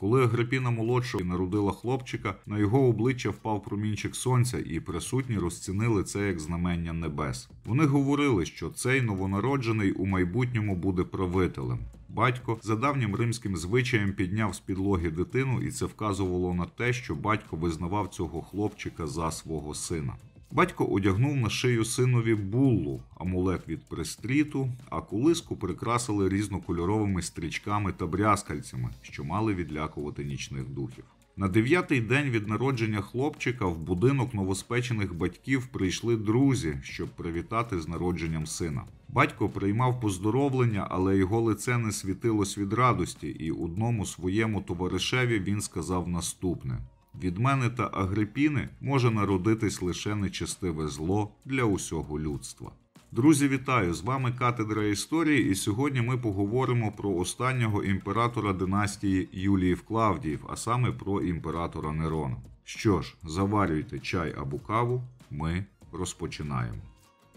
Коли Агрипіна молодша народила хлопчика, на його обличчя впав промінчик сонця, і присутні розцінили це як знамення небес. Вони говорили, що цей новонароджений у майбутньому буде правителем. Батько за давнім римським звичаєм підняв з підлоги дитину, і це вказувало на те, що батько визнавав цього хлопчика за свого сина. Батько одягнув на шию синові буллу, амулет від пристріту, а кулиску прикрасили різнокольоровими стрічками та брязкальцями, що мали відлякувати нічних духів. На дев'ятий день від народження хлопчика в будинок новоспечених батьків прийшли друзі, щоб привітати з народженням сина. Батько приймав поздоровлення, але його лице не світилось від радості, і одному своєму товаришеві він сказав наступне. Від мене та Агрипіни може народитись лише нечистиве зло для усього людства. Друзі, вітаю! З вами катедра історії, і сьогодні ми поговоримо про останнього імператора династії Юліїв Клавдіїв, а саме про імператора Нерона. Що ж, заварюйте чай або каву, ми розпочинаємо.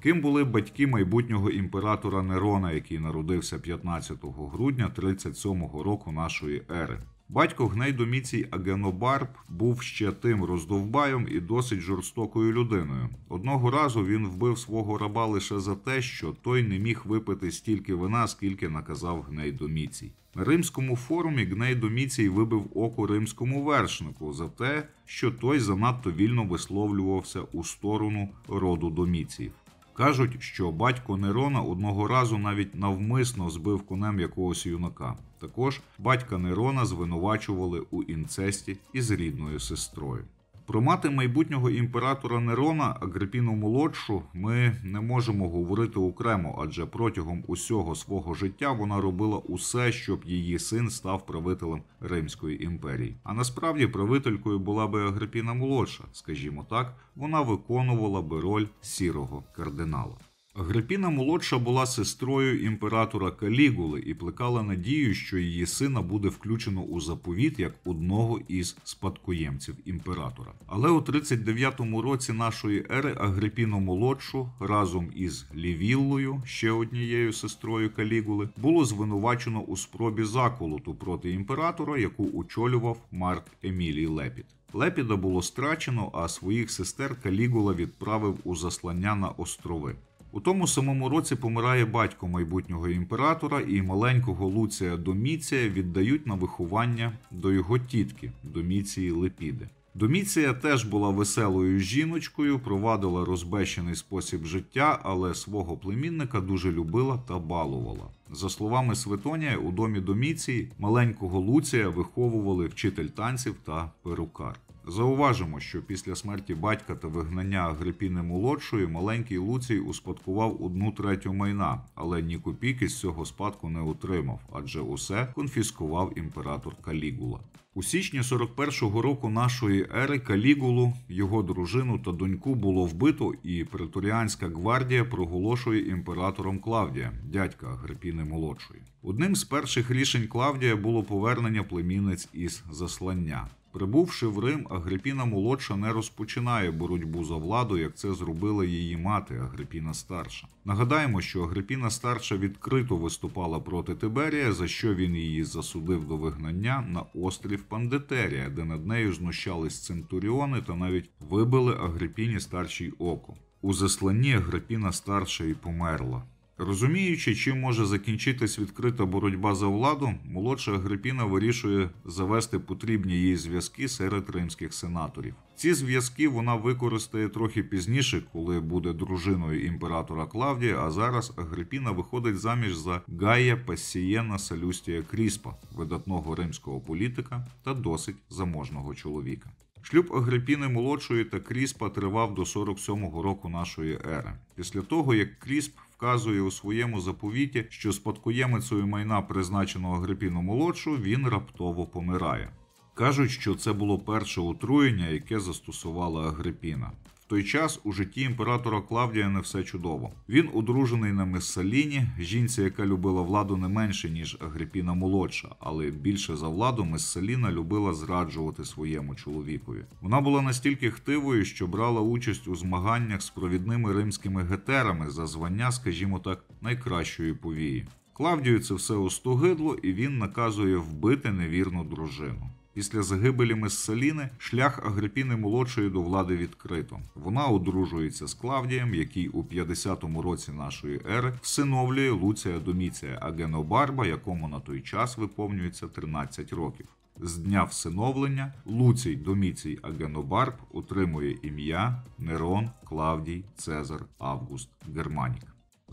Ким були батьки майбутнього імператора Нерона, який народився 15 грудня 37 року нашої ери? Батько Гнейдоміцій Агенобарб був ще тим роздовбаєм і досить жорстокою людиною. Одного разу він вбив свого раба лише за те, що той не міг випити стільки вина, скільки наказав Гнейдоміцій. На римському форумі Гнейдоміцій вибив око римському вершнику за те, що той занадто вільно висловлювався у сторону роду доміців. Кажуть, що батько Нерона одного разу навіть навмисно збив конем якогось юнака. Також батька Нерона звинувачували у інцесті із рідною сестрою. Про мати майбутнього імператора Нерона Агрипіну молодшу ми не можемо говорити окремо, адже протягом усього свого життя вона робила усе, щоб її син став правителем Римської імперії. А насправді правителькою була би Агрипіна молодша, скажімо так, вона виконувала би роль сірого кардинала. Агрипіна молодша була сестрою імператора Калігули і плекала надію, що її сина буде включено у заповіт як одного із спадкоємців імператора. Але у 39-му році нашої ери Агрипіну молодшу разом із Лівіллою, ще однією сестрою Калігули, було звинувачено у спробі заколоту проти імператора, яку очолював Марк Емілій Лепіт. Лепіда було страчено, а своїх сестер Калігула відправив у заслання на острови. У тому самому році помирає батько майбутнього імператора і маленького Луція Доміція віддають на виховання до його тітки Доміції Лепіди. Доміція теж була веселою жіночкою, провадила розбещений спосіб життя, але свого племінника дуже любила та балувала. За словами Светонія, у домі Доміції маленького Луція виховували вчитель танців та перукар. Зауважимо, що після смерті батька та вигнання Агрипіни молодшої маленький Луцій успадкував одну третю майна, але ні копійки з цього спадку не отримав, адже усе конфіскував імператор Калігула. У січні 41-го року нашої ери Калігулу, його дружину та доньку було вбито, і преторіанська гвардія проголошує імператором Клавдія, дядька Грипіни молодшої. Одним з перших рішень Клавдія було повернення племінниць із заслання. Прибувши в Рим, Агрипіна молодша не розпочинає боротьбу за владу, як це зробила її мати Агрипіна старша. Нагадаємо, що Агрипіна старша відкрито виступала проти Тиберія, за що він її засудив до вигнання на острів Пандетерія, де над нею знущались центуріони та навіть вибили Агрипіні старший око. У засланні Агрипіна старша і померла. Розуміючи, чим може закінчитись відкрита боротьба за владу, молодша Агрипіна вирішує завести потрібні їй зв'язки серед римських сенаторів. Ці зв'язки вона використає трохи пізніше, коли буде дружиною імператора Клавдія. А зараз Агрипіна виходить заміж за Гая Пасієна Салюстія Кріспа, видатного римського політика та досить заможного чоловіка. Шлюб Агрипіни молодшої та Кріспа тривав до 47-го року нашої ери. Після того, як Крісп вказує у своєму заповіті, що спадкоємицею майна, призначеного Грипіну молодшу, він раптово помирає. Кажуть, що це було перше отруєння, яке застосувала Агрипіна той час у житті імператора Клавдія не все чудово. Він одружений на Мессаліні, жінці, яка любила владу не менше ніж Агрипіна молодша, але більше за владу Мессаліна любила зраджувати своєму чоловікові. Вона була настільки хтивою, що брала участь у змаганнях з провідними римськими гетерами за звання, скажімо так, найкращої повії. Клавдію це все остогидло, і він наказує вбити невірну дружину. Після загибелі Месселіни шлях Агрипіни молодшої до влади відкрито. Вона одружується з Клавдієм, який у 50-му році нашої ери всиновлює Луція Доміція Агенобарба, якому на той час виповнюється 13 років. З дня всиновлення Луцій Доміцій Агенобарб отримує ім'я Нерон, Клавдій, Цезар, Август, Германік.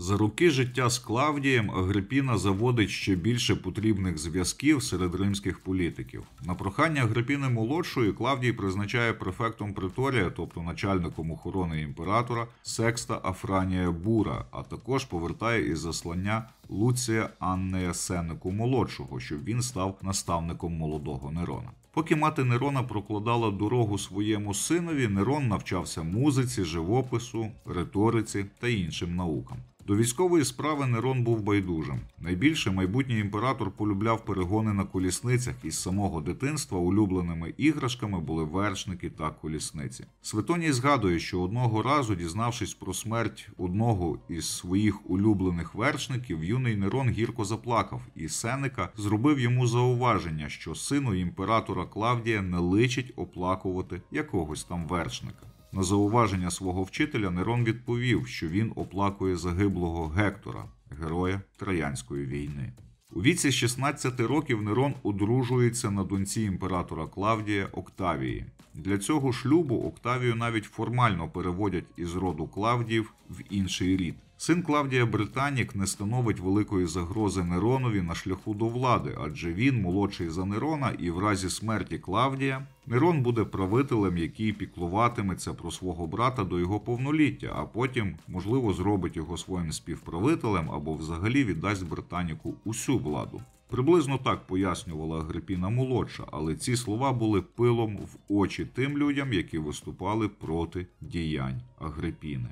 За роки життя з Клавдієм Агрипіна заводить ще більше потрібних зв'язків серед римських політиків. На прохання Агрипіни молодшої Клавдій призначає префектом Приторія, тобто начальником охорони імператора, секста Афранія Бура, а також повертає із заслання Луція Аннея Сенеку молодшого, щоб він став наставником молодого Нерона. Поки мати Нерона прокладала дорогу своєму синові, Нерон навчався музиці, живопису, риториці та іншим наукам. До військової справи Нерон був байдужим. Найбільше майбутній імператор полюбляв перегони на колісницях і з самого дитинства улюбленими іграшками були вершники та колісниці. Светоній згадує, що одного разу, дізнавшись про смерть одного із своїх улюблених вершників, юний Нерон гірко заплакав, і Сенека зробив йому зауваження, що сину імператора Клавдія не личить оплакувати якогось там вершника. На зауваження свого вчителя Нерон відповів, що він оплакує загиблого Гектора, героя Троянської війни. У віці 16 років Нерон одружується на доньці імператора Клавдія Октавії. Для цього шлюбу Октавію навіть формально переводять із роду Клавдіїв в інший рід. Син Клавдія Британік не становить великої загрози Неронові на шляху до влади, адже він молодший за Нерона, і в разі смерті Клавдія Нерон буде правителем, який піклуватиметься про свого брата до його повноліття, а потім, можливо, зробить його своїм співправителем або взагалі віддасть Британіку усю владу. Приблизно так пояснювала Агрипіна молодша, але ці слова були пилом в очі тим людям, які виступали проти діянь Агрипіни.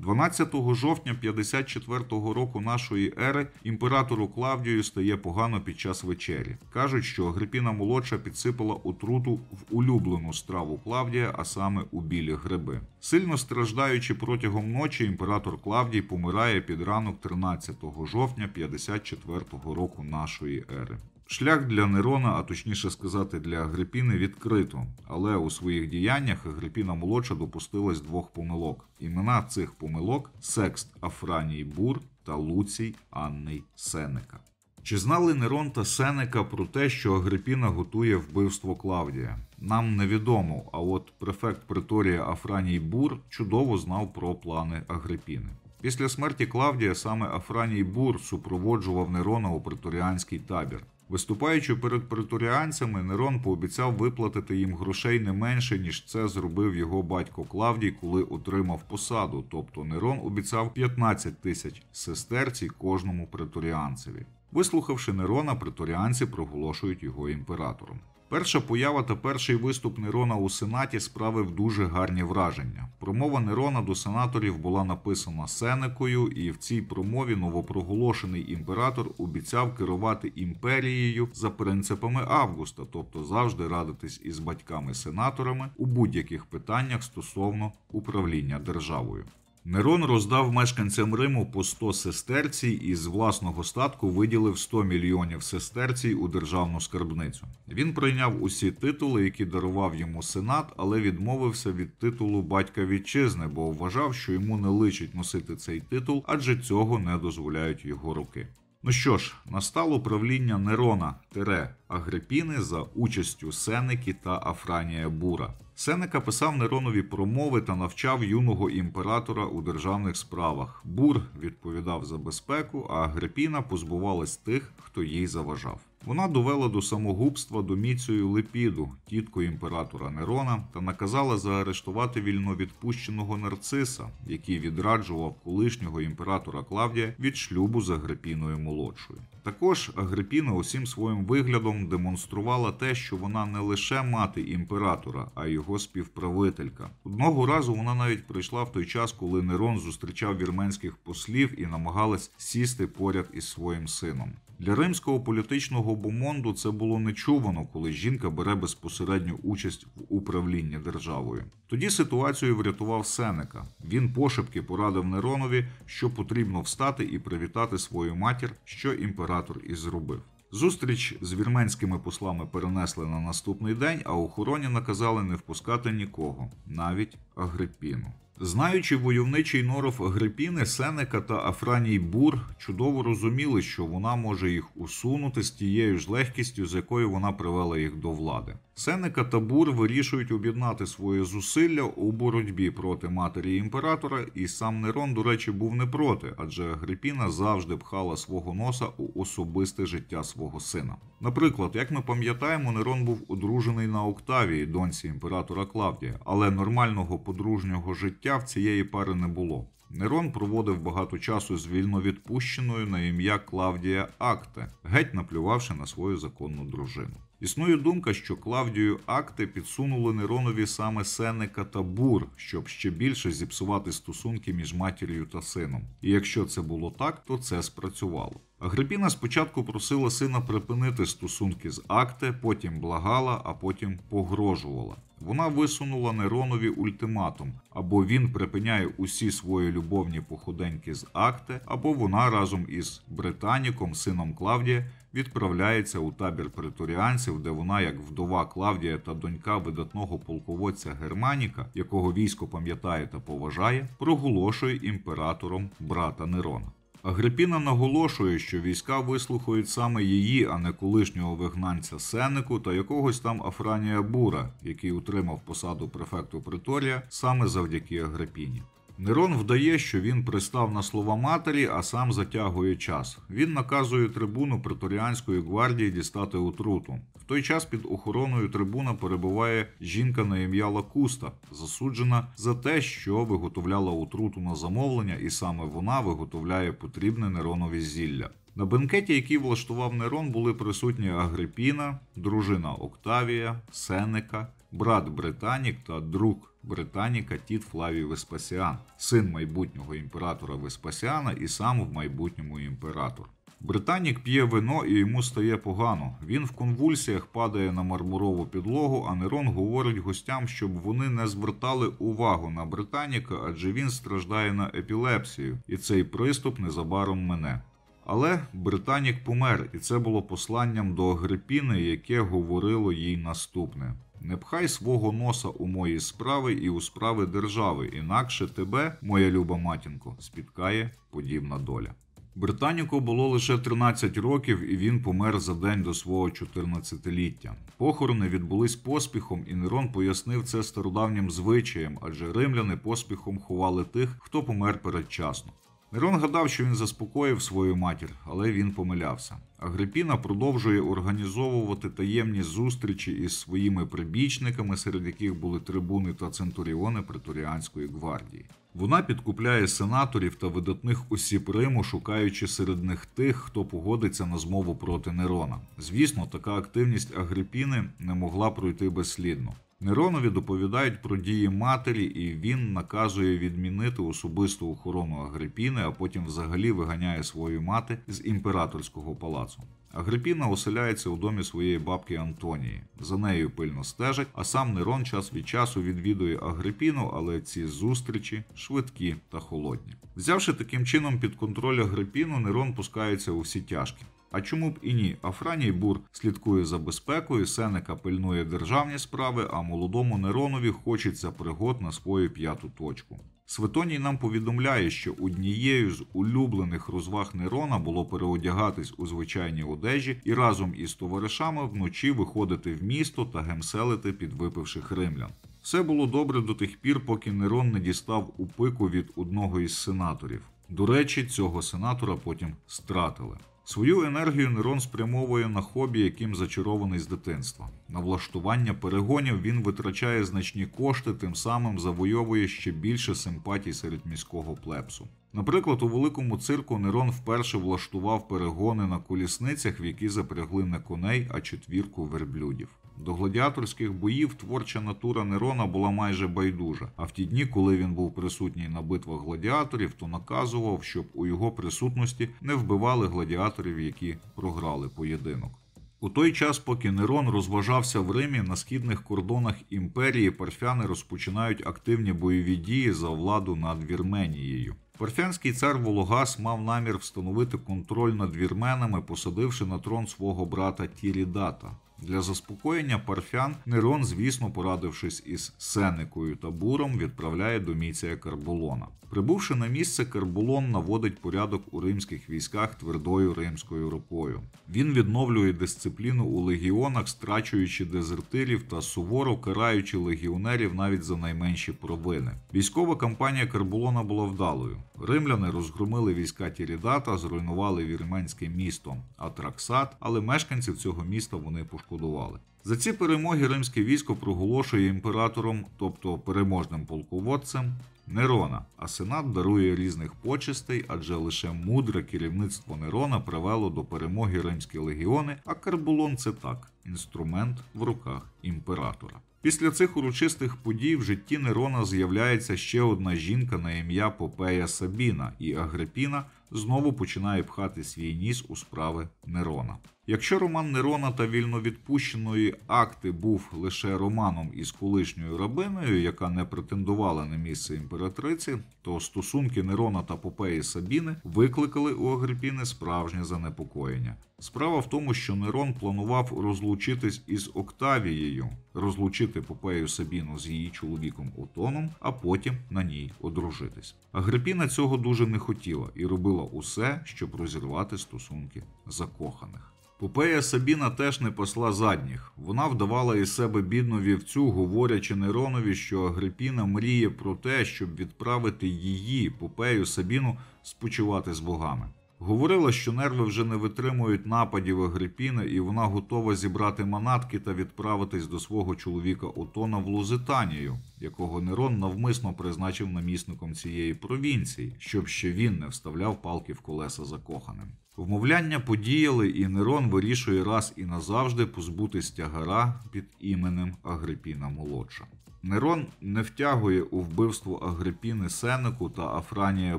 12 жовтня 54 року нашої ери імператору Клавдію стає погано під час вечері. Кажуть, що Агрипіна молодша підсипала отруту в улюблену страву Клавдія, а саме у білі гриби. Сильно страждаючи протягом ночі, імператор Клавдій помирає під ранок 13 жовтня 54 року нашої ери. Шлях для Нерона, а точніше сказати, для Агрипіни, відкрито, але у своїх діяннях Агрипіна молодша допустилась двох помилок. Імена цих помилок Секст Афраній Бур та Луцій Анний Сенека. Чи знали Нерон та Сенека про те, що Агрипіна готує вбивство Клавдія? Нам невідомо, а от префект Приторія Афраній Бур чудово знав про плани Агрипіни. Після смерті Клавдія саме Афраній Бур супроводжував Нерона у Преторіанський табір. Виступаючи перед преторіанцями, Нерон пообіцяв виплатити їм грошей не менше, ніж це зробив його батько Клавдій, коли отримав посаду. Тобто Нерон обіцяв 15 тисяч сестерці кожному преторіанцеві. Вислухавши Нерона, преторіанці проголошують його імператором. Перша поява та перший виступ Нерона у Сенаті справив дуже гарні враження. Промова Нерона до сенаторів була написана Сенекою, і в цій промові новопроголошений імператор обіцяв керувати імперією за принципами Августа, тобто завжди радитись із батьками-сенаторами у будь-яких питаннях стосовно управління державою. Нерон роздав мешканцям Риму по 100 сестерцій і з власного статку виділив 100 мільйонів сестерцій у державну скарбницю. Він прийняв усі титули, які дарував йому сенат, але відмовився від титулу батька вітчизни, бо вважав, що йому не личить носити цей титул, адже цього не дозволяють його руки. Ну що ж, настало правління Нерона Тере Агрипіни за участю Сенекі та Афранія Бура. Сенека писав Неронові промови та навчав юного імператора у державних справах. Бур відповідав за безпеку, а Агрипіна позбувалась тих, хто їй заважав. Вона довела до самогубства доміцію Лепіду, тітку імператора Нерона, та наказала заарештувати вільновідпущеного нарциса, який відраджував колишнього імператора Клавдія від шлюбу з Агрипіною молодшою. Також Агрипіна усім своїм виглядом демонструвала те, що вона не лише мати імператора, а й його співправителька. Одного разу вона навіть прийшла в той час, коли Нерон зустрічав вірменських послів і намагалась сісти поряд із своїм сином. Для римського політичного бумонду це було нечувано, коли жінка бере безпосередню участь в управлінні державою. Тоді ситуацію врятував Сенека. Він пошепки порадив Неронові, що потрібно встати і привітати свою матір, що імператор і зробив. Зустріч з вірменськими послами перенесли на наступний день, а охороні наказали не впускати нікого, навіть Агрипіну. Знаючи войовничий норов Грипіни, Сенека та Афраній Бур чудово розуміли, що вона може їх усунути з тією ж легкістю, з якою вона привела їх до влади. Сенека та Бур вирішують об'єднати свої зусилля у боротьбі проти матері імператора, і сам Нерон, до речі, був не проти, адже Грипіна завжди пхала свого носа у особисте життя свого сина. Наприклад, як ми пам'ятаємо, Нерон був одружений на Октавії, доньці імператора Клавдія, але нормального подружнього життя життя в цієї пари не було. Нерон проводив багато часу з відпущеною на ім'я Клавдія Акте, геть наплювавши на свою законну дружину. Існує думка, що Клавдію Акте підсунули Неронові саме Сенека та Бур, щоб ще більше зіпсувати стосунки між матір'ю та сином. І якщо це було так, то це спрацювало. Агрипіна спочатку просила сина припинити стосунки з Акте, потім благала, а потім погрожувала. Вона висунула Неронові ультиматум: або він припиняє усі свої любовні походеньки з Акте, або вона разом із британіком, сином Клавдія, відправляється у табір преторіанців, де вона, як вдова Клавдія та донька видатного полководця Германіка, якого військо пам'ятає та поважає, проголошує імператором брата Нерона. Агрипіна наголошує, що війська вислухають саме її, а не колишнього вигнанця Сенеку та якогось там Афранія Бура, який утримав посаду префекту Приторія саме завдяки Агрипіні. Нерон вдає, що він пристав на слова матері, а сам затягує час. Він наказує трибуну Преторіанської гвардії дістати отруту. В той час під охороною трибуна перебуває жінка на ім'я Лакуста, засуджена за те, що виготовляла отруту на замовлення, і саме вона виготовляє потрібне Неронові зілля. На бенкеті, який влаштував Нерон, були присутні Агрипіна, дружина Октавія, Сенека, брат Британік та друг британіка Тіт Флавій Веспасіан, син майбутнього імператора Веспасіана і сам в майбутньому імператор. Британік п'є вино і йому стає погано. Він в конвульсіях падає на мармурову підлогу, а Нерон говорить гостям, щоб вони не звертали увагу на британіка, адже він страждає на епілепсію, і цей приступ незабаром мене. Але британік помер, і це було посланням до Агрипіни, яке говорило їй наступне. Не пхай свого носа у мої справи і у справи держави, інакше тебе, моя люба матінко, спіткає подібна доля. Британіку було лише 13 років, і він помер за день до свого 14-ліття. Похорони відбулись поспіхом, і Нерон пояснив це стародавнім звичаєм, адже римляни поспіхом ховали тих, хто помер передчасно. Нерон гадав, що він заспокоїв свою матір, але він помилявся. Агрипіна продовжує організовувати таємні зустрічі із своїми прибічниками, серед яких були трибуни та центуріони Преторіанської гвардії. Вона підкупляє сенаторів та видатних осіб Риму, шукаючи серед них тих, хто погодиться на змову проти Нерона. Звісно, така активність Агрипіни не могла пройти безслідно. Неронові доповідають про дії матері, і він наказує відмінити особисту охорону Агрипіни, а потім взагалі виганяє свою мати з імператорського палацу. Агрипіна оселяється у домі своєї бабки Антонії. За нею пильно стежить, а сам Нерон час від часу відвідує Агрипіну, але ці зустрічі швидкі та холодні. Взявши таким чином під контроль Агрипіну, Нерон пускається у всі тяжкі. А чому б і ні? Афраній Бур слідкує за безпекою, Сенека пильнує державні справи, а молодому Неронові хочеться пригод на свою п'яту точку. Светоній нам повідомляє, що однією з улюблених розваг Нерона було переодягатись у звичайні одежі і разом із товаришами вночі виходити в місто та гемселити підвипивших римлян. Все було добре до тих пір, поки Нерон не дістав у пику від одного із сенаторів. До речі, цього сенатора потім стратили. Свою енергію Нерон спрямовує на хобі, яким зачарований з дитинства. На влаштування перегонів він витрачає значні кошти, тим самим завойовує ще більше симпатій серед міського плепсу. Наприклад, у великому цирку Нерон вперше влаштував перегони на колісницях, в які запрягли не коней, а четвірку верблюдів. До гладіаторських боїв творча натура Нерона була майже байдужа. А в ті дні, коли він був присутній на битвах гладіаторів, то наказував, щоб у його присутності не вбивали гладіаторів, які програли поєдинок. У той час, поки Нерон розважався в Римі, на східних кордонах імперії парфяни розпочинають активні бойові дії за владу над Вірменією. Парфянський цар Вологас мав намір встановити контроль над вірменами, посадивши на трон свого брата Тірідата. Для заспокоєння парфян Нерон, звісно, порадившись із Сенекою та буром, відправляє до міція Карбулона. Прибувши на місце, Карбулон наводить порядок у римських військах твердою римською рукою. Він відновлює дисципліну у легіонах, страчуючи дезертирів та суворо караючи легіонерів навіть за найменші провини. Військова кампанія Карбулона була вдалою. Римляни розгромили війська Тірідата, зруйнували вірменське місто Атраксат, але мешканців цього міста вони пошкодували. За ці перемоги римське військо проголошує імператором, тобто переможним полководцем Нерона, а сенат дарує різних почестей, адже лише мудре керівництво Нерона привело до перемоги римські легіони, а карбулон це так інструмент в руках імператора. Після цих урочистих подій в житті Нерона з'являється ще одна жінка на ім'я Попея Сабіна, і Агрипіна знову починає пхати свій ніс у справи Нерона. Якщо роман Нерона та вільновідпущеної акти був лише романом із колишньою рабиною, яка не претендувала на місце імператриці, то стосунки Нерона та Попеї Сабіни викликали у Агрипіни справжнє занепокоєння. Справа в тому, що Нерон планував розлучитись із Октавією, розлучити Попею Сабіну з її чоловіком Отоном, а потім на ній одружитись. Агрипіна цього дуже не хотіла і робила усе, щоб розірвати стосунки закоханих. Попея Сабіна теж не посла задніх. Вона вдавала із себе бідну вівцю, говорячи Неронові, що Агрипіна мріє про те, щоб відправити її, Попею Сабіну, спочивати з богами. Говорила, що нерви вже не витримують нападів Агрипіни, і вона готова зібрати манатки та відправитись до свого чоловіка Отона в Лузитанію якого Нерон навмисно призначив намісником цієї провінції, щоб ще він не вставляв палки в колеса закоханим. Вмовляння подіяли, і Нерон вирішує раз і назавжди позбутися тягара під іменем Агрипіна Молодша. Нерон не втягує у вбивство Агрипіни Сенеку та Афранія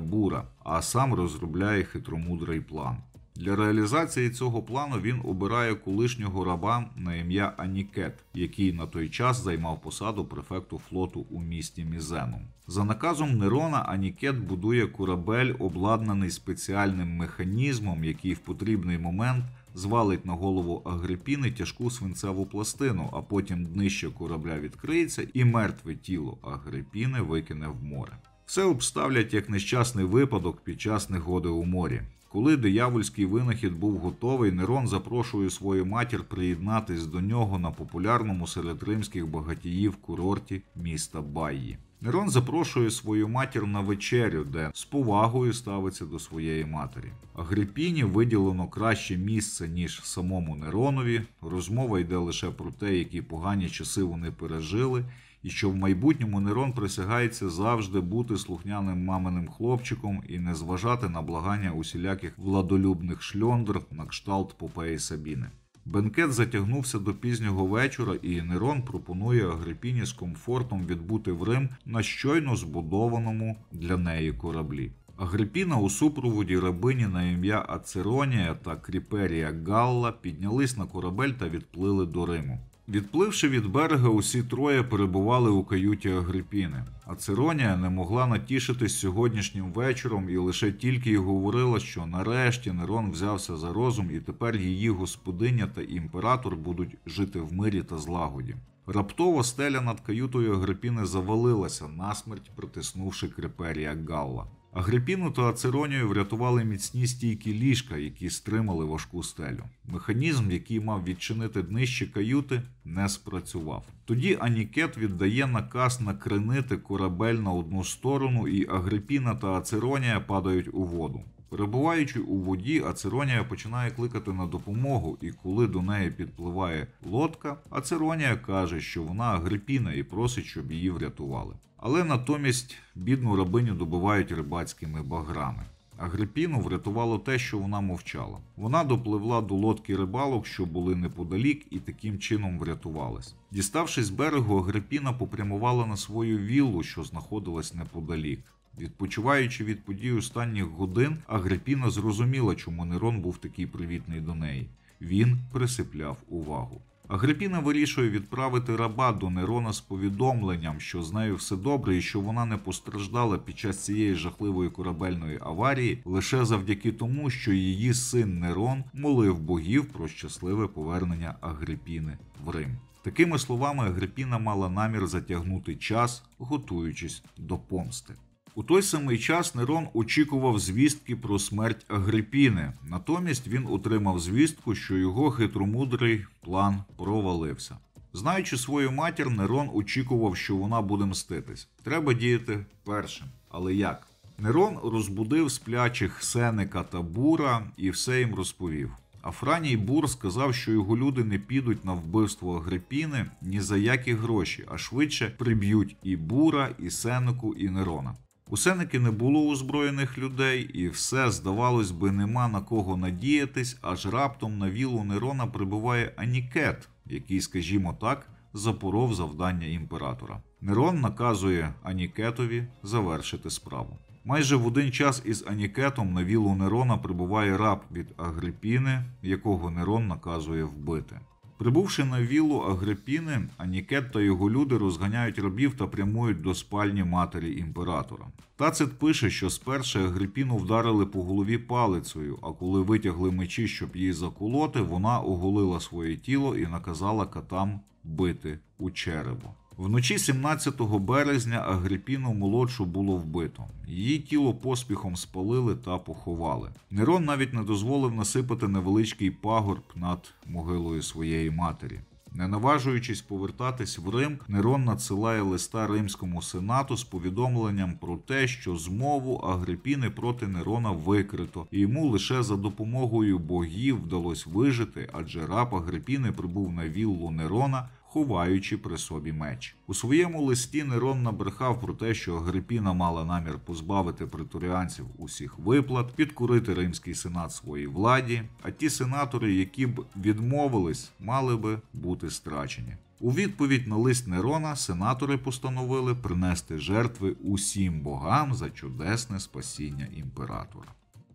Бура, а сам розробляє хитромудрий план. Для реалізації цього плану він обирає колишнього раба на ім'я Анікет, який на той час займав посаду префекту флоту у місті Мізену. За наказом Нерона Анікет будує корабель, обладнаний спеціальним механізмом, який в потрібний момент. Звалить на голову Агрипіни тяжку свинцеву пластину, а потім днище корабля відкриється, і мертве тіло Агрипіни викине в море. Все обставлять як нещасний випадок під час негоди у морі. Коли диявольський винахід був готовий, Нерон запрошує свою матір приєднатись до нього на популярному серед римських багатіїв курорті міста Баї. Нерон запрошує свою матір на вечерю, де з повагою ставиться до своєї матері. грипіні виділено краще місце ніж самому Неронові. Розмова йде лише про те, які погані часи вони пережили і що в майбутньому Нерон присягається завжди бути слухняним маминим хлопчиком і не зважати на благання усіляких владолюбних шльондр на кшталт Попеї Сабіни. Бенкет затягнувся до пізнього вечора, і Нерон пропонує Агрипіні з комфортом відбути в Рим на щойно збудованому для неї кораблі. Агрипіна у супроводі рабині на ім'я Ацеронія та Кріперія Галла піднялись на корабель та відплили до Риму. Відпливши від берега, усі троє перебували у каюті Агрипіни, а Циронія не могла натішитись сьогоднішнім вечором і лише тільки й говорила, що нарешті Нерон взявся за розум, і тепер її господиня та імператор будуть жити в мирі та злагоді. Раптово стеля над каютою Агрипіни завалилася, насмерть притиснувши криперія Галла. Агрипіну та Ацеронію врятували міцні стійкі ліжка, які стримали важку стелю. Механізм, який мав відчинити днище каюти, не спрацював. Тоді анікет віддає наказ накренити корабель на одну сторону, і Агрипіна та Ацеронія падають у воду. Перебуваючи у воді, Ацеронія починає кликати на допомогу, і коли до неї підпливає лодка, Ацеронія каже, що вона Агрипіна і просить, щоб її врятували. Але натомість бідну рабиню добивають рибацькими баграми. Агрипіну врятувало те, що вона мовчала. Вона допливла до лодки рибалок, що були неподалік, і таким чином врятувалась. Діставшись з берегу, Агрипіна попрямувала на свою віллу, що знаходилась неподалік. Відпочиваючи від подій останніх годин, Агрипіна зрозуміла, чому Нерон був такий привітний до неї. Він присипляв увагу. Агрипіна вирішує відправити раба до Нерона з повідомленням, що з нею все добре і що вона не постраждала під час цієї жахливої корабельної аварії лише завдяки тому, що її син Нерон молив богів про щасливе повернення Агрипіни в Рим. Такими словами Агрипіна мала намір затягнути час, готуючись до помсти. У той самий час Нерон очікував звістки про смерть Агрипіни. Натомість він отримав звістку, що його хитромудрий план провалився. Знаючи свою матір, Нерон очікував, що вона буде мститись. Треба діяти першим. Але як? Нерон розбудив сплячих Сенека та Бура і все їм розповів. Афраній Бур сказав, що його люди не підуть на вбивство Агрипіни ні за які гроші, а швидше приб'ють і Бура, і Сенеку, і Нерона. Усеники не було озброєних людей, і все, здавалось би, нема на кого надіятись, аж раптом на вілу Нерона прибуває анікет, який, скажімо так, запоров завдання імператора. Нерон наказує анікетові завершити справу. Майже в один час із анікетом на вілу Нерона прибуває раб від Агрипіни, якого Нерон наказує вбити. Прибувши на віллу Агрипіни, Анікет та його люди розганяють рабів та прямують до спальні матері імператора. Тацит пише, що сперше Агрипіну вдарили по голові палицею, а коли витягли мечі, щоб її заколоти, вона оголила своє тіло і наказала катам бити у черево. Вночі 17 березня Агрипіну молодшу було вбито. Її тіло поспіхом спалили та поховали. Нерон навіть не дозволив насипати невеличкий пагорб над могилою своєї матері. Не наважуючись повертатись в Рим, Нерон надсилає листа римському сенату з повідомленням про те, що змову Агрипіни проти Нерона викрито, і йому лише за допомогою богів вдалося вижити, адже раб Агрипіни прибув на віллу Нерона ховаючи при собі меч. У своєму листі Нерон набрехав про те, що Агрипіна мала намір позбавити притуріанців усіх виплат, підкурити римський сенат своїй владі. А ті сенатори, які б відмовились, мали би бути страчені. У відповідь на лист Нерона сенатори постановили принести жертви усім богам за чудесне спасіння імператора.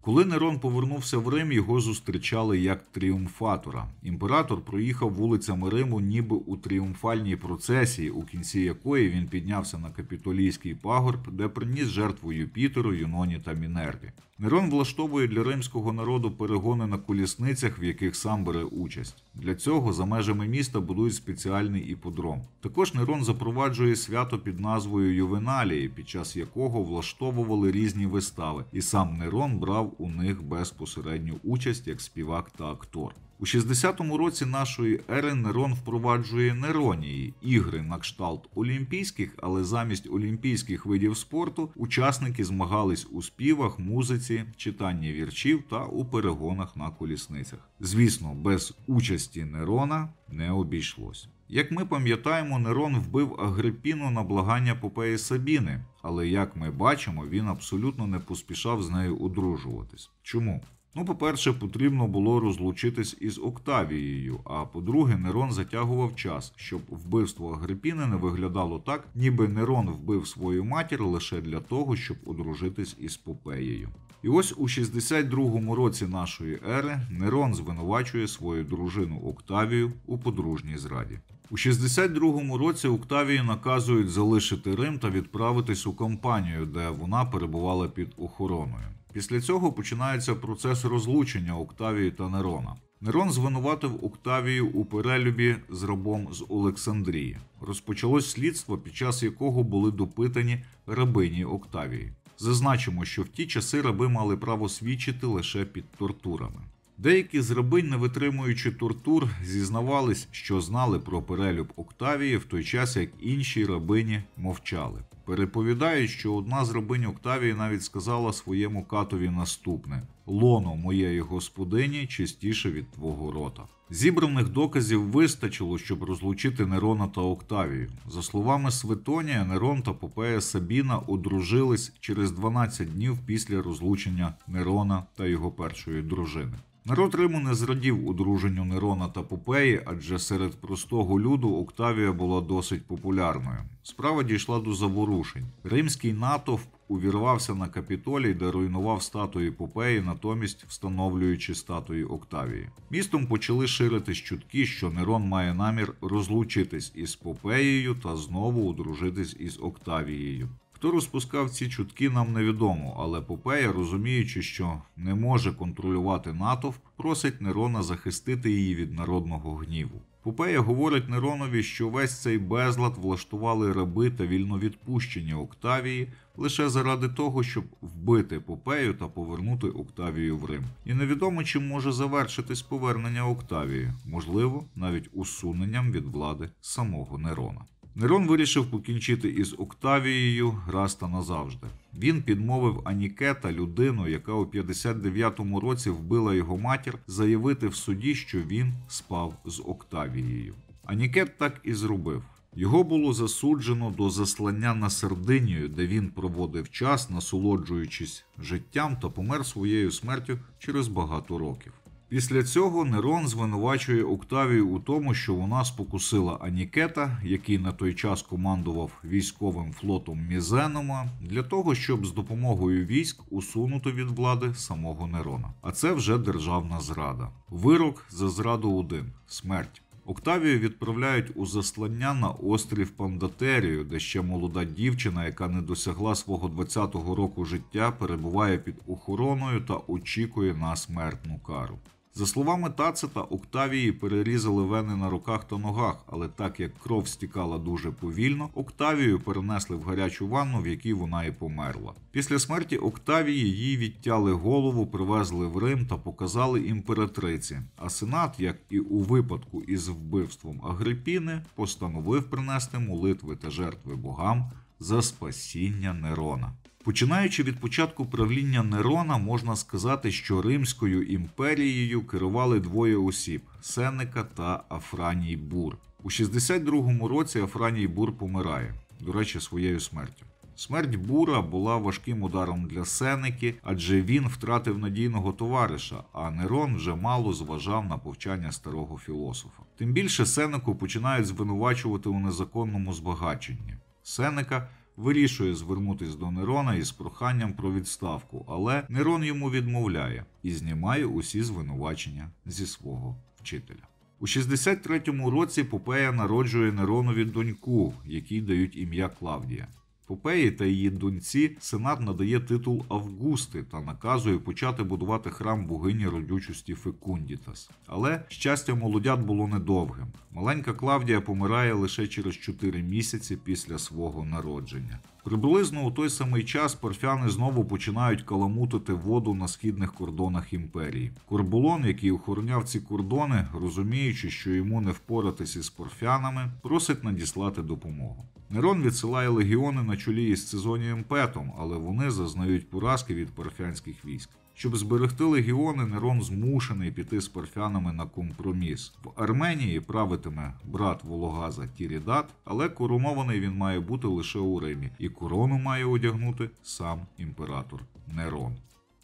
Коли Нерон повернувся в Рим, його зустрічали як тріумфатора. Імператор проїхав вулицями Риму, ніби у тріумфальній процесії, у кінці якої він піднявся на капітолійський пагорб, де приніс жертву Юпітеру, Юноні та Мінерві. Нерон влаштовує для римського народу перегони на колісницях, в яких сам бере участь. Для цього за межами міста будують спеціальний іподром. Також Нерон запроваджує свято під назвою Ювеналії, під час якого влаштовували різні вистави, і сам Нерон брав у них безпосередню участь як співак та актор. У 60-му році нашої ери Нерон впроваджує неронії ігри на кшталт олімпійських, але замість олімпійських видів спорту учасники змагались у співах, музиці, читанні вірчів та у перегонах на колісницях. Звісно, без участі Нерона не обійшлось. Як ми пам'ятаємо, Нерон вбив Агрипіну на благання Попеї Сабіни, але як ми бачимо, він абсолютно не поспішав з нею одружуватись. Чому? Ну, по-перше, потрібно було розлучитись із Октавією. А по-друге, Нерон затягував час, щоб вбивство Агрипіни не виглядало так, ніби Нерон вбив свою матір лише для того, щоб одружитись із Попеєю. І ось у 62-му році нашої ери Нерон звинувачує свою дружину Октавію у подружній зраді. У 62-му році Октавії наказують залишити Рим та відправитись у компанію, де вона перебувала під охороною. Після цього починається процес розлучення Октавії та Нерона. Нерон звинуватив Октавію у перелюбі з рабом з Олександрії. Розпочалось слідство, під час якого були допитані рабині Октавії. Зазначимо, що в ті часи раби мали право свідчити лише під тортурами. Деякі з рабинь, не витримуючи тортур, зізнавались, що знали про перелюб Октавії в той час, як інші рабині мовчали. Переповідають, що одна з рабинь Октавії навіть сказала своєму катові наступне: Лоно моєї господині чистіше від твого рота. Зібраних доказів вистачило, щоб розлучити Нерона та Октавію. За словами Светонія, Нерон та Попея Сабіна одружились через 12 днів після розлучення Нерона та його першої дружини. Народ Риму не зрадів одруженню Нерона та Попеї, адже серед простого люду Октавія була досить популярною. Справа дійшла до заворушень. Римський натовп увірвався на капітолій, де руйнував статуї Попеї, натомість встановлюючи статуї Октавії. Містом почали ширити чутки, що Нерон має намір розлучитись із Попеєю та знову одружитись із Октавією. Хто розпускав ці чутки, нам невідомо, але Попея, розуміючи, що не може контролювати натовп, просить Нерона захистити її від народного гніву. Попея говорить Неронові, що весь цей безлад влаштували раби та вільновідпущені Октавії лише заради того, щоб вбити Попею та повернути Октавію в Рим. І невідомо чим може завершитись повернення Октавії, можливо, навіть усуненням від влади самого Нерона. Нерон вирішив покінчити із Октавією раз та назавжди. Він підмовив Анікета, людину, яка у 59-му році вбила його матір, заявити в суді, що він спав з Октавією. Анікет так і зробив. Його було засуджено до заслання на Сердинію, де він проводив час, насолоджуючись життям та помер своєю смертю через багато років. Після цього Нерон звинувачує Октавію у тому, що вона спокусила Анікета, який на той час командував військовим флотом Мізенома, для того, щоб з допомогою військ усунути від влади самого Нерона. А це вже державна зрада. Вирок за зраду один смерть. Октавію відправляють у заслання на острів Пандатерію, де ще молода дівчина, яка не досягла свого 20-го року життя, перебуває під охороною та очікує на смертну кару. За словами Тацита, Октавії перерізали вени на руках та ногах, але так як кров стікала дуже повільно, Октавію перенесли в гарячу ванну, в якій вона і померла. Після смерті Октавії їй відтяли голову, привезли в Рим та показали імператриці. А сенат, як і у випадку із вбивством Агрипіни, постановив принести молитви та жертви богам за спасіння Нерона. Починаючи від початку правління Нерона, можна сказати, що Римською імперією керували двоє осіб Сенека та Афраній Бур. У 62-му році Афраній Бур помирає, до речі, своєю смертю. Смерть Бура була важким ударом для Сенеки, адже він втратив надійного товариша, а Нерон вже мало зважав на повчання старого філософа. Тим більше Сенеку починають звинувачувати у незаконному збагаченні. Сенека – вирішує звернутись до Нерона із проханням про відставку, але Нерон йому відмовляє і знімає усі звинувачення зі свого вчителя. У 63-му році Попея народжує Неронові доньку, якій дають ім'я Клавдія. Попеї та її доньці сенат надає титул Августи та наказує почати будувати храм богині родючості Фекундітас. Але щастя молодят було недовгим. Маленька Клавдія помирає лише через 4 місяці після свого народження. Приблизно у той самий час парфяни знову починають каламутити воду на східних кордонах імперії. Корбулон, який охороняв ці кордони, розуміючи, що йому не впоратись із парфянами, просить надіслати допомогу. Нерон відсилає легіони на чолі із сезонієм Петом, але вони зазнають поразки від парфянських військ. Щоб зберегти легіони, Нерон змушений піти з парфянами на компроміс. В Арменії правитиме брат Вологаза Тірідат, але коронований він має бути лише у Римі, і корону має одягнути сам імператор Нерон.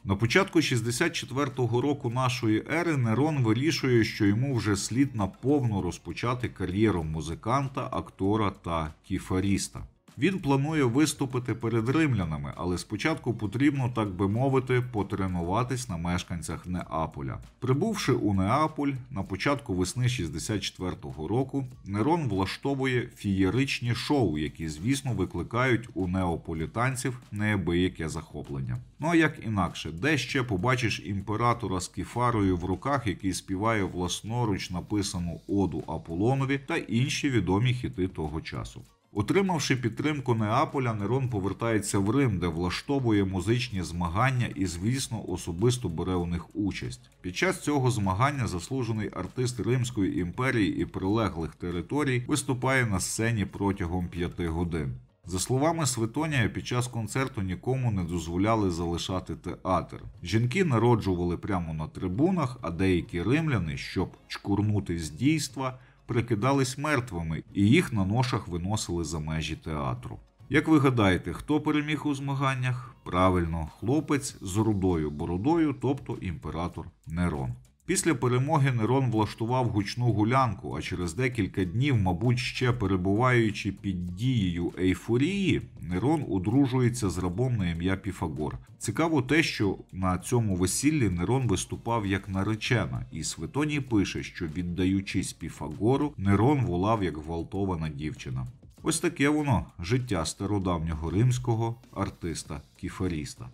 На початку 64-го року нашої ери Нерон вирішує, що йому вже слід наповно розпочати кар'єру музиканта, актора та кіфаріста. Він планує виступити перед римлянами, але спочатку потрібно, так би мовити, потренуватись на мешканцях Неаполя. Прибувши у Неаполь на початку весни 64-го року, Нерон влаштовує фієричні шоу, які, звісно, викликають у неополітанців неабияке захоплення. Ну а як інакше, де ще побачиш імператора з кіфарою в руках, який співає власноруч написану оду Аполлонові та інші відомі хіти того часу. Отримавши підтримку Неаполя, Нерон повертається в Рим, де влаштовує музичні змагання і, звісно, особисто бере у них участь. Під час цього змагання заслужений артист Римської імперії і прилеглих територій виступає на сцені протягом п'яти годин. За словами Светонія, під час концерту нікому не дозволяли залишати театр. Жінки народжували прямо на трибунах, а деякі римляни, щоб чкурнути з дійства прикидались мертвими і їх на ношах виносили за межі театру. Як ви гадаєте, хто переміг у змаганнях? Правильно, хлопець з рудою бородою, тобто імператор Нерон. Після перемоги Нерон влаштував гучну гулянку, а через декілька днів, мабуть, ще перебуваючи під дією ейфорії, Нерон одружується з рабом на ім'я Піфагор. Цікаво те, що на цьому весіллі Нерон виступав як наречена, і Светоній пише, що віддаючись Піфагору, Нерон волав як гвалтована дівчина. Ось таке воно життя стародавнього римського артиста-кіфаріста.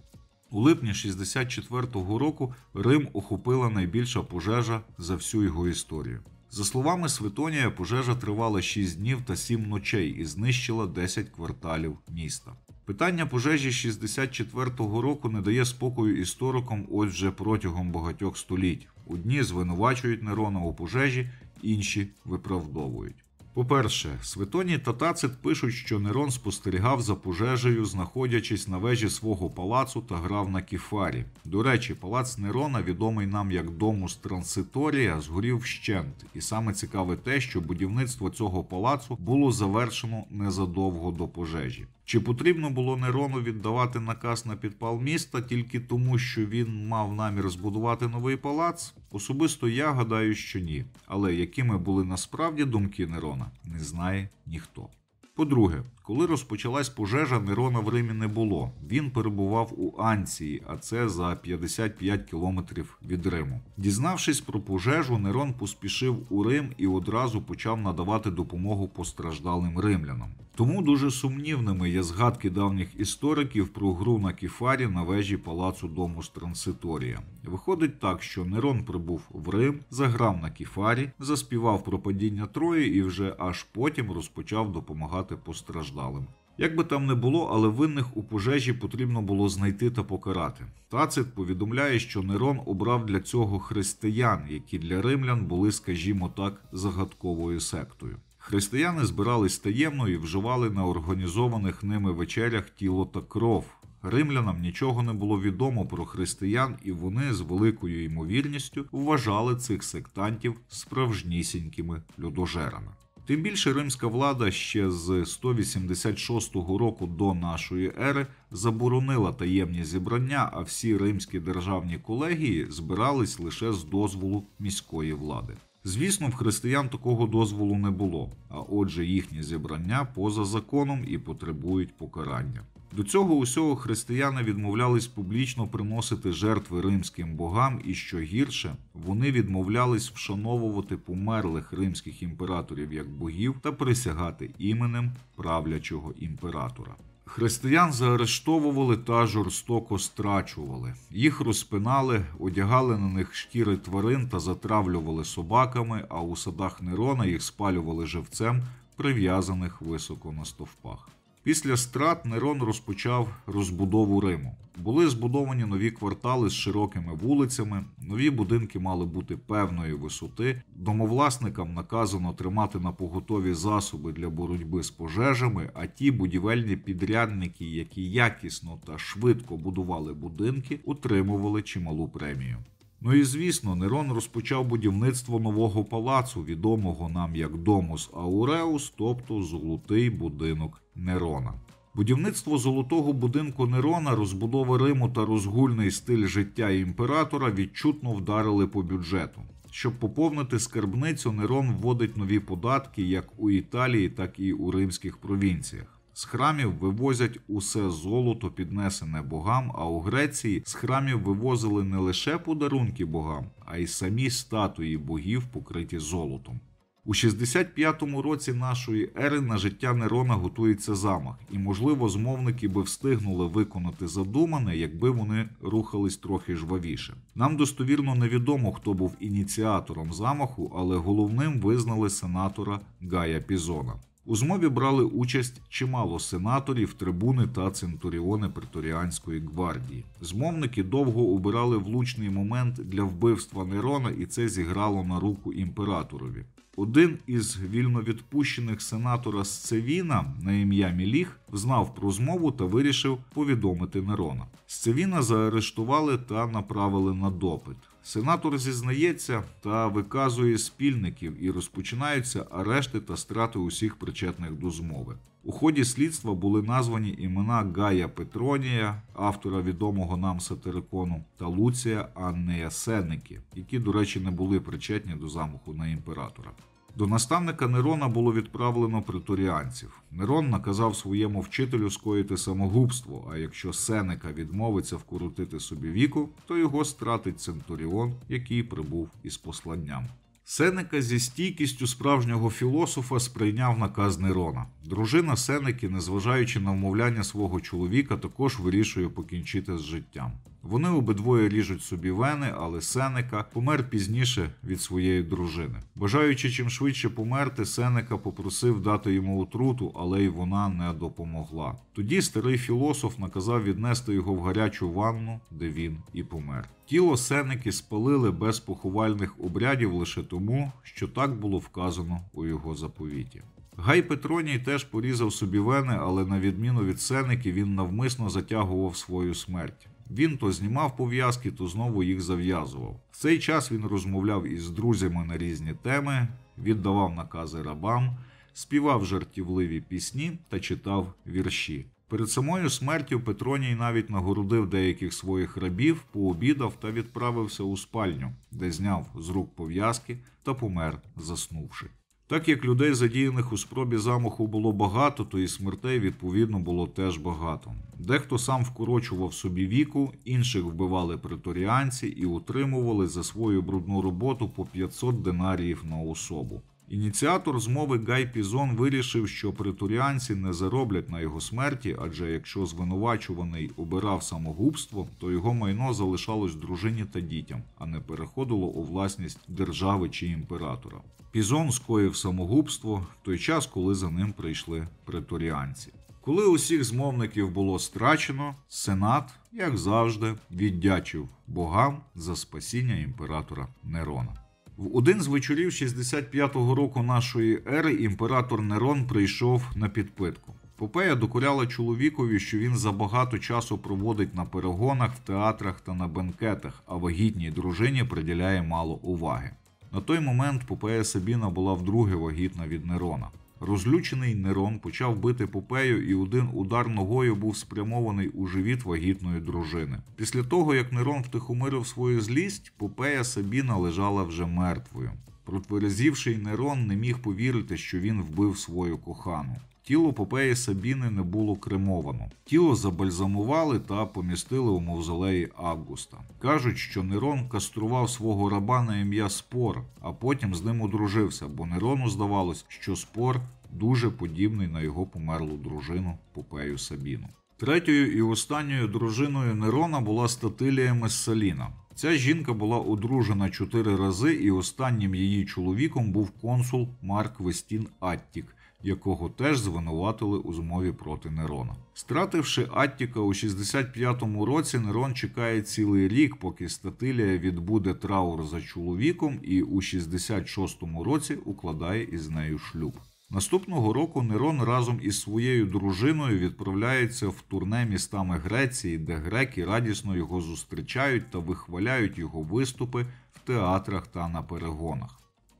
У липні 64-го року Рим охопила найбільша пожежа за всю його історію. За словами Светонія, пожежа тривала 6 днів та 7 ночей і знищила 10 кварталів міста. Питання пожежі 64-го року не дає спокою історикам ось вже протягом багатьох століть. Одні звинувачують Нерона у пожежі, інші виправдовують. По-перше, Святоні та Тацит пишуть, що Нерон спостерігав за пожежею, знаходячись на вежі свого палацу та грав на кіфарі. До речі, палац Нерона, відомий нам як Домус Транситорія, згорів вщент, і саме цікаве те, що будівництво цього палацу було завершено незадовго до пожежі. Чи потрібно було Нерону віддавати наказ на підпал міста тільки тому, що він мав намір збудувати новий палац? Особисто я гадаю, що ні. Але якими були насправді думки Нерона, не знає ніхто. По-друге, коли розпочалась пожежа, Нерона в Римі не було. Він перебував у Анції, а це за 55 кілометрів від Риму. Дізнавшись про пожежу, Нерон поспішив у Рим і одразу почав надавати допомогу постраждалим римлянам. Тому дуже сумнівними є згадки давніх істориків про гру на кефарі на вежі палацу Домус Транситорія. Виходить так, що Нерон прибув в Рим, заграв на кефарі, заспівав про падіння Трої і вже аж потім розпочав допомагати постраждалим потерплалим. Як би там не було, але винних у пожежі потрібно було знайти та покарати. Тацит повідомляє, що Нерон обрав для цього християн, які для римлян були, скажімо так, загадковою сектою. Християни збирались таємно і вживали на організованих ними вечерях тіло та кров. Римлянам нічого не було відомо про християн, і вони з великою ймовірністю вважали цих сектантів справжнісінькими людожерами. Тим більше римська влада ще з 186 року до нашої ери заборонила таємні зібрання, а всі римські державні колегії збирались лише з дозволу міської влади. Звісно, в християн такого дозволу не було, а отже, їхні зібрання поза законом і потребують покарання. До цього усього християни відмовлялись публічно приносити жертви римським богам, і що гірше, вони відмовлялись вшановувати померлих римських імператорів як богів та присягати іменем правлячого імператора. Християн заарештовували та жорстоко страчували. Їх розпинали, одягали на них шкіри тварин та затравлювали собаками, а у садах Нерона їх спалювали живцем, прив'язаних високо на стовпах. Після страт Нерон розпочав розбудову Риму. Були збудовані нові квартали з широкими вулицями, нові будинки мали бути певної висоти. Домовласникам наказано тримати на поготові засоби для боротьби з пожежами. А ті будівельні підрядники, які якісно та швидко будували будинки, отримували чималу премію. Ну і звісно, Нерон розпочав будівництво нового палацу, відомого нам як Домус Ауреус, тобто золотий будинок Нерона. Будівництво золотого будинку Нерона, розбудова Риму та розгульний стиль життя імператора відчутно вдарили по бюджету. Щоб поповнити скарбницю, Нерон вводить нові податки як у Італії, так і у римських провінціях. З храмів вивозять усе золото, піднесене богам, а у Греції з храмів вивозили не лише подарунки богам, а й самі статуї богів, покриті золотом. У 65-му році нашої ери на життя Нерона готується замах, і, можливо, змовники би встигнули виконати задумане, якби вони рухались трохи жвавіше. Нам достовірно невідомо, хто був ініціатором замаху, але головним визнали сенатора Гая Пізона. У змові брали участь чимало сенаторів, трибуни та центуріони преторіанської гвардії. Змовники довго обирали влучний момент для вбивства Нерона, і це зіграло на руку імператорові. Один із вільновідпущених сенатора Сцевіна на ім'я Міліг знав про змову та вирішив повідомити Нерона. Сцевіна заарештували та направили на допит. Сенатор зізнається та виказує спільників і розпочинаються арешти та страти усіх причетних до змови. У ході слідства були названі імена Гая Петронія, автора відомого нам сатирикону, та Луція Аннея Сенники, які, до речі, не були причетні до замаху на імператора. До наставника Нерона було відправлено притуріанців. Нерон наказав своєму вчителю скоїти самогубство. А якщо Сенека відмовиться вкоротити собі віку, то його стратить Центуріон, який прибув із посланням. Сенека зі стійкістю справжнього філософа сприйняв наказ Нерона. Дружина Сенеки, незважаючи на вмовляння свого чоловіка, також вирішує покінчити з життям. Вони обидвоє ріжуть собі вени, але Сенека помер пізніше від своєї дружини. Бажаючи чим швидше померти, Сенека попросив дати йому отруту, але й вона не допомогла. Тоді старий філософ наказав віднести його в гарячу ванну, де він і помер. Тіло Сенеки спалили без поховальних обрядів лише тому, що так було вказано у його заповіті. Гай Петроній теж порізав собі вени, але на відміну від Сенеки він навмисно затягував свою смерть. Він то знімав пов'язки, то знову їх зав'язував. В цей час він розмовляв із друзями на різні теми, віддавав накази рабам, співав жартівливі пісні та читав вірші. Перед самою смертю Петроній навіть нагородив деяких своїх рабів, пообідав та відправився у спальню, де зняв з рук пов'язки та помер, заснувши. Так як людей, задіяних у спробі замаху, було багато, то і смертей, відповідно, було теж багато. Дехто сам вкорочував собі віку, інших вбивали преторіанці і утримували за свою брудну роботу по 500 динаріїв на особу. Ініціатор змови Гай Пізон вирішив, що притуріанці не зароблять на його смерті, адже якщо звинувачуваний обирав самогубство, то його майно залишалось дружині та дітям, а не переходило у власність держави чи імператора. Пізон скоїв самогубство в той час, коли за ним прийшли притуріанці. Коли усіх змовників було страчено, сенат, як завжди, віддячив богам за спасіння імператора Нерона. В один з вечорів 65-го року нашої ери імператор Нерон прийшов на підпитку. Попея докоряла чоловікові, що він забагато часу проводить на перегонах, в театрах та на бенкетах, а вагітній дружині приділяє мало уваги. На той момент Попея Сабіна була вдруге вагітна від Нерона. Розлючений Нерон почав бити Попею, і один удар ногою був спрямований у живіт вагітної дружини. Після того, як Нерон втихомирив свою злість, Попея Сабіна лежала вже мертвою. Протверезівший Нерон не міг повірити, що він вбив свою кохану тіло Попеї Сабіни не було кремовано. Тіло забальзамували та помістили у мавзолеї Августа. Кажуть, що Нерон кастрував свого раба на ім'я Спор, а потім з ним одружився, бо Нерону здавалось, що спор дуже подібний на його померлу дружину Попею Сабіну. Третьою і останньою дружиною Нерона була Статилія Мессаліна. Ця жінка була одружена чотири рази, і останнім її чоловіком був консул Марк Вестін Аттік, якого теж звинуватили у змові проти Нерона. Стративши Аттіка у 65-му році, Нерон чекає цілий рік, поки Статилія відбуде траур за чоловіком, і у 66-му році укладає із нею шлюб. Наступного року Нерон разом із своєю дружиною відправляється в турне містами Греції, де греки радісно його зустрічають та вихваляють його виступи в театрах та на перегонах.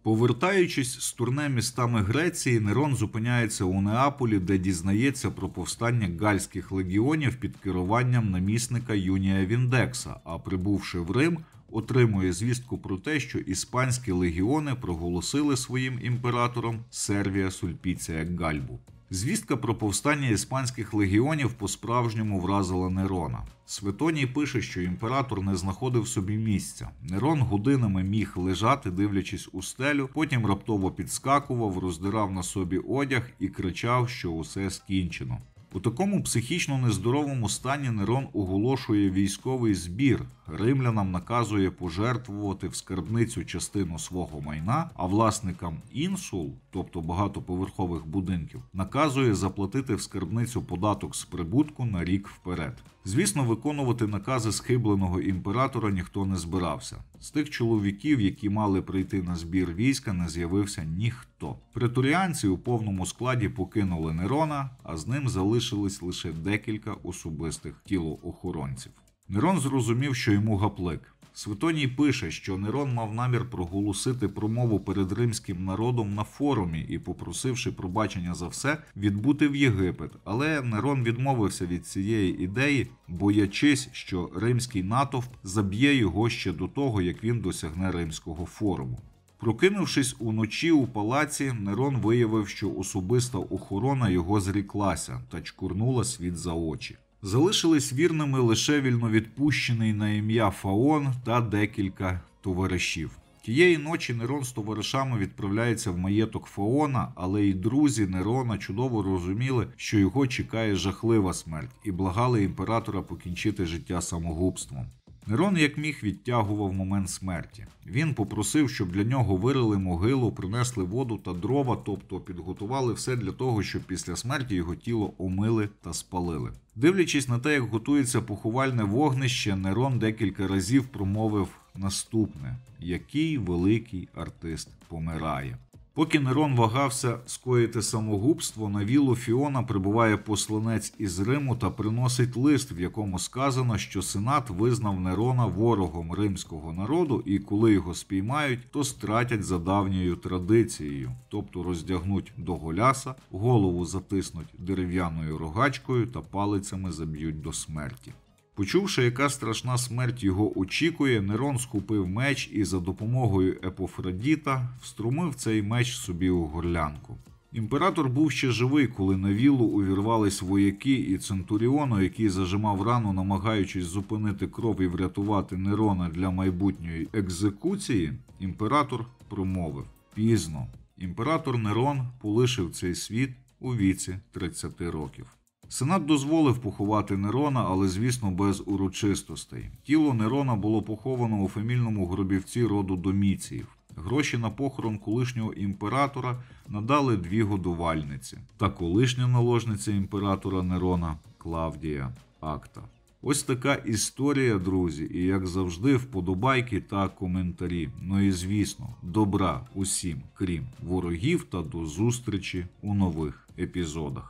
Повертаючись з турне містами Греції, Нерон зупиняється у Неаполі, де дізнається про повстання гальських легіонів під керуванням намісника Юнія Віндекса. А прибувши в Рим, отримує звістку про те, що іспанські легіони проголосили своїм імператором Сервія Сульпіція Гальбу. Звістка про повстання іспанських легіонів по-справжньому вразила Нерона. Светоній пише, що імператор не знаходив собі місця. Нерон годинами міг лежати, дивлячись у стелю, потім раптово підскакував, роздирав на собі одяг і кричав, що усе скінчено. У такому психічно нездоровому стані Нерон оголошує військовий збір. Римлянам наказує пожертвувати в скарбницю частину свого майна, а власникам інсул, тобто багатоповерхових будинків, наказує заплатити в скарбницю податок з прибутку на рік вперед. Звісно, виконувати накази схибленого імператора ніхто не збирався. З тих чоловіків, які мали прийти на збір війська, не з'явився ніхто. Преторіанці у повному складі покинули Нерона, а з ним залишились лише декілька особистих тілоохоронців. Нерон зрозумів, що йому гаплик. Свитоній пише, що Нерон мав намір проголосити промову перед римським народом на форумі і, попросивши пробачення за все, відбути в Єгипет. Але Нерон відмовився від цієї ідеї, боячись, що римський натовп заб'є його ще до того, як він досягне римського форуму. Прокинувшись уночі у палаці, Нерон виявив, що особиста охорона його зріклася та чкурнула світ за очі залишились вірними лише вільновідпущений на ім'я Фаон та декілька товаришів. Тієї ночі Нерон з товаришами відправляється в маєток Фаона, але й друзі Нерона чудово розуміли, що його чекає жахлива смерть, і благали імператора покінчити життя самогубством. Нерон як міг, відтягував момент смерті. Він попросив, щоб для нього вирили могилу, принесли воду та дрова, тобто підготували все для того, щоб після смерті його тіло омили та спалили. Дивлячись на те, як готується поховальне вогнище, Нерон декілька разів промовив наступне: який великий артист помирає. Поки Нерон вагався скоїти самогубство, на вілу Фіона прибуває посланець із Риму та приносить лист, в якому сказано, що Сенат визнав Нерона ворогом римського народу, і коли його спіймають, то стратять за давньою традицією, тобто роздягнуть до голяса, голову затиснуть дерев'яною рогачкою та палицями заб'ють до смерті. Почувши, яка страшна смерть його очікує, Нерон схопив меч і за допомогою Епофродіта вструмив цей меч собі у горлянку. Імператор був ще живий, коли на Вілу увірвались вояки і Центуріону, який зажимав рану, намагаючись зупинити кров і врятувати Нерона для майбутньої екзекуції, імператор промовив пізно. Імператор Нерон полишив цей світ у віці 30 років. Сенат дозволив поховати Нерона, але, звісно, без урочистостей. Тіло Нерона було поховано у фемільному гробівці роду доміціїв. Гроші на похорон колишнього імператора надали дві годувальниці та колишня наложниця імператора Нерона Клавдія Акта. Ось така історія, друзі, і як завжди, вподобайки та коментарі. Ну і звісно, добра усім, крім ворогів, та до зустрічі у нових епізодах.